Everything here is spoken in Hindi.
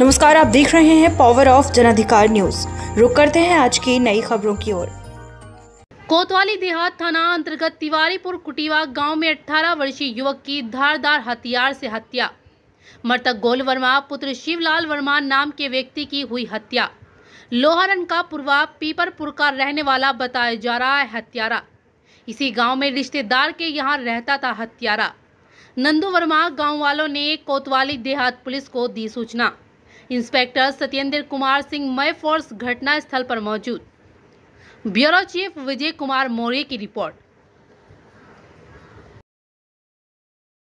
नमस्कार आप देख रहे हैं पावर ऑफ जनाधिकार न्यूज रुक करते हैं आज की नई खबरों की ओर कोतवाली देहात थाना अंतर्गत तिवारीपुर कुटीवा गांव में 18 वर्षीय युवक की धारदार हथियार से हत्या मृतक गोल वर्मा पुत्र शिवलाल वर्मा नाम के व्यक्ति की हुई हत्या लोहरन का पूर्वा पीपरपुर का रहने वाला बताया जा रहा है हत्यारा इसी गांव में रिश्तेदार के यहां रहता था हत्यारा नंदू वर्मा गांव वालों ने कोतवाली देहात पुलिस को दी सूचना इंस्पेक्टर सत्येंद्र कुमार सिंह मय फोर्स घटना स्थल पर मौजूद ब्यूरो चीफ विजय कुमार मौर्य की रिपोर्ट